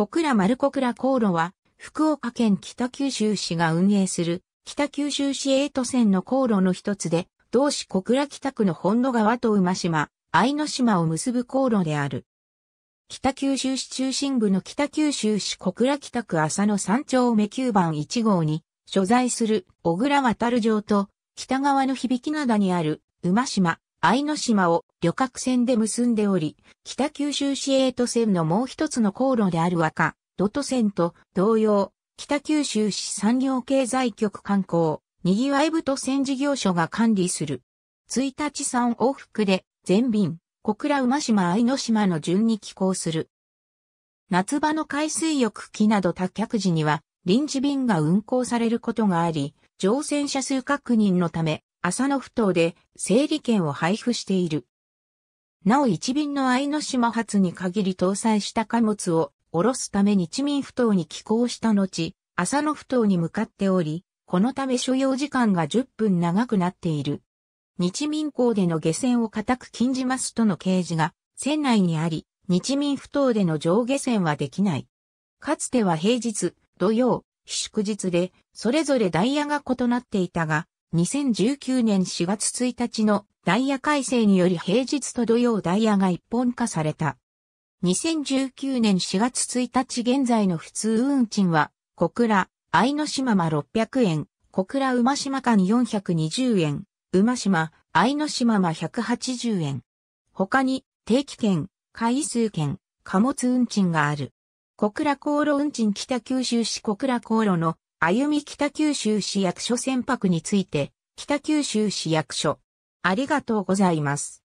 小倉丸小倉航路は、福岡県北九州市が運営する、北九州市エイト線の航路の一つで、同市小倉北区の本土川と馬島、愛の島を結ぶ航路である。北九州市中心部の北九州市小倉北区浅野山頂目9番1号に、所在する小倉渡る城と、北側の響灘にある馬島、愛の島を旅客船で結んでおり、北九州市営都線のもう一つの航路である和歌、土都線と同様、北九州市産業経済局観光、にぎわい部都線事業所が管理する。1日3往復で、全便、小倉馬島愛の島の順に寄港する。夏場の海水浴機など多客時には、臨時便が運航されることがあり、乗船者数確認のため、浅野不当で整理券を配布している。なお一便の愛の島発に限り搭載した貨物を下ろすため日民不当に寄港した後、浅野不当に向かっており、このため所要時間が10分長くなっている。日民港での下船を固く禁じますとの掲示が船内にあり、日民不当での上下船はできない。かつては平日、土曜、祝日で、それぞれダイヤが異なっていたが、2019年4月1日のダイヤ改正により平日と土曜ダイヤが一本化された。2019年4月1日現在の普通運賃は、小倉、愛の島間600円、小倉馬島間420円、馬島、愛の島間180円。他に、定期券、回数券、貨物運賃がある。小倉航路運賃北九州市小倉航路の歩み北九州市役所船舶について、北九州市役所。ありがとうございます。